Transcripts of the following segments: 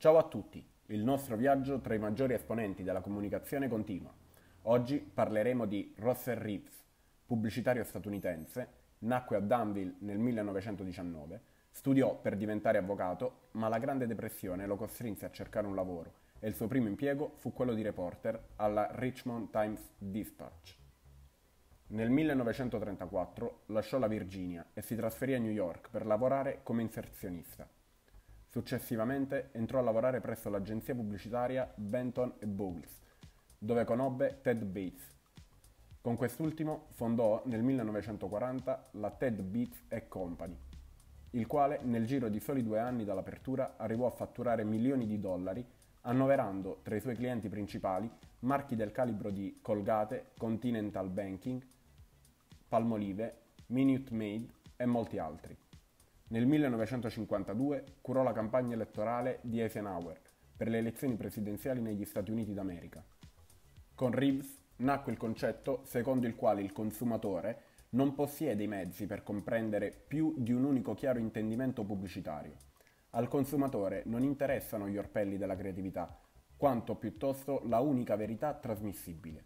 Ciao a tutti, il nostro viaggio tra i maggiori esponenti della comunicazione continua. Oggi parleremo di Russell Reeves, pubblicitario statunitense, nacque a Danville nel 1919, studiò per diventare avvocato, ma la Grande Depressione lo costrinse a cercare un lavoro e il suo primo impiego fu quello di reporter alla Richmond Times Dispatch. Nel 1934 lasciò la Virginia e si trasferì a New York per lavorare come inserzionista. Successivamente entrò a lavorare presso l'agenzia pubblicitaria Benton Bowles, dove conobbe Ted Bates. Con quest'ultimo fondò nel 1940 la Ted Bates Company, il quale nel giro di soli due anni dall'apertura arrivò a fatturare milioni di dollari, annoverando tra i suoi clienti principali marchi del calibro di Colgate, Continental Banking, Palmolive, Minute Made e molti altri. Nel 1952 curò la campagna elettorale di Eisenhower per le elezioni presidenziali negli Stati Uniti d'America. Con Reeves nacque il concetto secondo il quale il consumatore non possiede i mezzi per comprendere più di un unico chiaro intendimento pubblicitario. Al consumatore non interessano gli orpelli della creatività, quanto piuttosto la unica verità trasmissibile.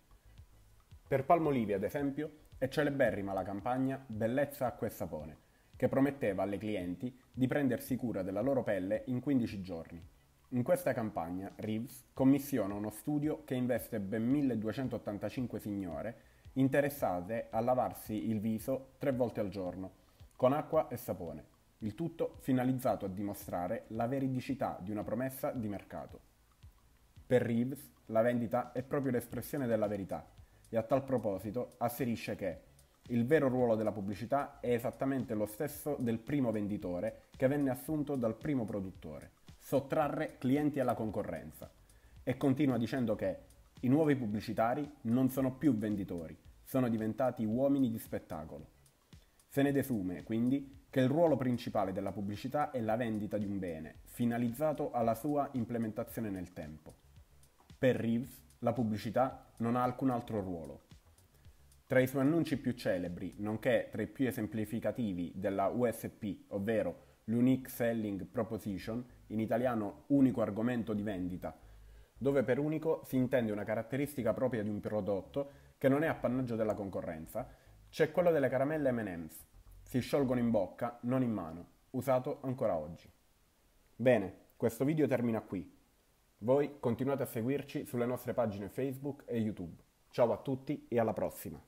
Per Palmolive, ad esempio, è celeberrima la campagna Bellezza acqua e sapone, che prometteva alle clienti di prendersi cura della loro pelle in 15 giorni. In questa campagna Reeves commissiona uno studio che investe ben 1285 signore interessate a lavarsi il viso tre volte al giorno, con acqua e sapone, il tutto finalizzato a dimostrare la veridicità di una promessa di mercato. Per Reeves la vendita è proprio l'espressione della verità e a tal proposito asserisce che il vero ruolo della pubblicità è esattamente lo stesso del primo venditore che venne assunto dal primo produttore, sottrarre clienti alla concorrenza. E continua dicendo che i nuovi pubblicitari non sono più venditori, sono diventati uomini di spettacolo. Se ne desume, quindi, che il ruolo principale della pubblicità è la vendita di un bene, finalizzato alla sua implementazione nel tempo. Per Reeves, la pubblicità non ha alcun altro ruolo, tra i suoi annunci più celebri, nonché tra i più esemplificativi della USP, ovvero l'Unique Selling Proposition, in italiano unico argomento di vendita, dove per unico si intende una caratteristica propria di un prodotto che non è appannaggio della concorrenza, c'è quello delle caramelle M&M's. Si sciolgono in bocca, non in mano, usato ancora oggi. Bene, questo video termina qui. Voi continuate a seguirci sulle nostre pagine Facebook e YouTube. Ciao a tutti e alla prossima!